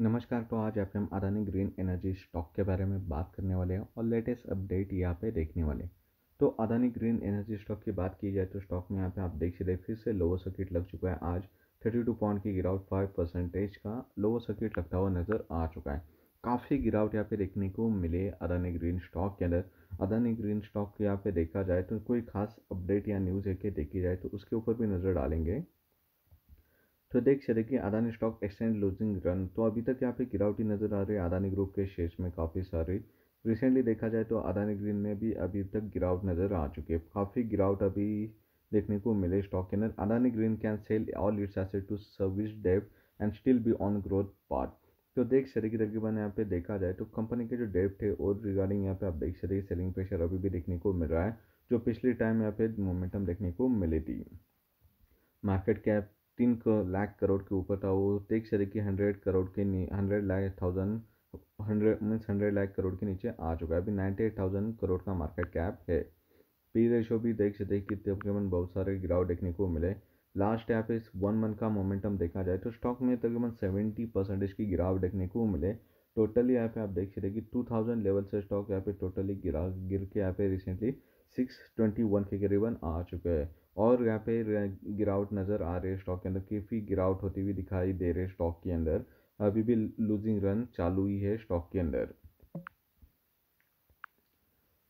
नमस्कार तो आज हम अदानी ग्रीन एनर्जी स्टॉक के बारे में बात करने वाले हैं और लेटेस्ट अपडेट यहाँ पे देखने वाले हैं तो अदानी ग्रीन एनर्जी स्टॉक की बात की जाए तो स्टॉक में यहाँ पे आप देख सकते फिर से लोअर सर्किट लग चुका है आज थर्टी टू पॉइंट की गिरावट फाइव परसेंटेज का लोअर सर्किट लगता हुआ नज़र आ चुका है काफ़ी गिरावट यहाँ पे देखने को मिले अदानी ग्रीन स्टॉक के अंदर अदानी ग्रीन स्टॉक यहाँ पे देखा जाए तो कोई खास अपडेट या न्यूज़ है देखी जाए तो उसके ऊपर भी नज़र डालेंगे तो देख सकते कि Adani stock exchange losing run तो अभी तक यहाँ पे गिरावटी नज़र आ रही है अदानी ग्रुप के शेयर्स में काफ़ी सारे रिसेंटली देखा जाए तो अदानी ग्रीन में भी अभी तक गिरावट नज़र आ चुकी है काफ़ी गिरावट अभी देखने को मिले स्टॉक के अंदर Adani green can sell all its asset to service debt and still be on growth part तो देख सकते कि तकरीबन यहाँ पे देखा जाए तो कंपनी के जो डेप्ट है और रिगार्डिंग यहाँ पे आप देख सकते सेलिंग प्रेशर अभी भी देखने को मिल रहा है जो पिछले टाइम यहाँ पे मोमेंटम देखने को मिली थी मार्केट कैप तीन लाख करोड़ के ऊपर था वो एक शेयर की हंड्रेड करोड़ के hundred lakh thousand hundred means hundred lakh crore के नीचे आ चुका है अभी नाइन्टी एट थाउजेंड करोड़ का मार्केट कैप है पी रेशो भी देख सकते कि तकरीबन बहुत सारे गिराव देखने को मिले लास्ट यहाँ पे इस वन मंथ का मोमेंटम देखा जाए तो स्टॉक में तकरीबन सेवेंटी परसेंटेज की गिराव देखने को मिले टोटली यहाँ पे आप देख सकते कि टू थाउजेंड लेवल से स्टॉक यहाँ पे टोटली गिरा गिर के यहाँ पे रिसेंटली सिक्स ट्वेंटी वन के करीबन आ चुका है और यहाँ पे गिरावट नज़र आ रही है स्टॉक के अंदर काफ़ी गिरावट होती हुई दिखाई दे रही है स्टॉक के अंदर अभी भी लूजिंग रन चालू ही है स्टॉक के अंदर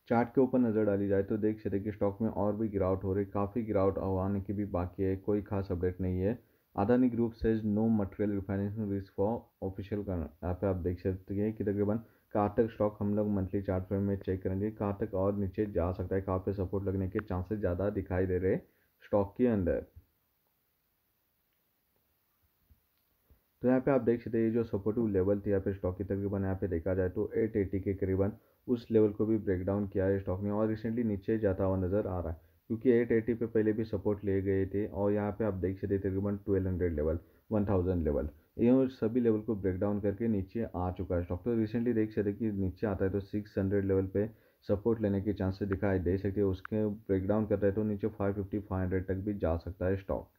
चार्ट के ऊपर नज़र डाली जाए तो देख सकते कि स्टॉक में और भी गिरावट हो रही है काफ़ी गिरावट आने की भी बाकी है कोई खास अपडेट नहीं है Adani group says no material refinancing risk for official करना यहाँ पे आप देख सकते हैं कि तकरीबन कहाँ तक स्टॉक हम लोग मंथली चार्ट फ्रेम में चेक करेंगे कहाँ तक और नीचे जा सकता है कहाँ पे सपोर्ट लगने के चांसेस ज़्यादा दिखाई दे रहे स्टॉक के अंदर तो यहाँ पे आप देख सकते हैं जो सपोर्टिव लेवल थी यहाँ पे स्टॉक की तकरीबन यहाँ पे देखा जाए तो एट के करीबन उस लेवल को भी ब्रेक डाउन किया है स्टॉक ने और रिसेंटली नीचे जाता हुआ नज़र आ रहा है क्योंकि 880 पे पहले भी सपोर्ट ले गए थे और यहाँ पे आप देख सकते तकरीबन 1200 लेवल 1000 लेवल यूँ सभी लेवल को ब्रेक डाउन करके नीचे आ चुका है स्टॉक तो रिसेंटली देख सकते कि नीचे आता है तो 600 लेवल पे सपोर्ट लेने के चांसेस दिखाई दे सकते हैं उसके ब्रेक डाउन करता है तो नीचे फाइव हंड्रेड तक भी जा सकता है स्टॉक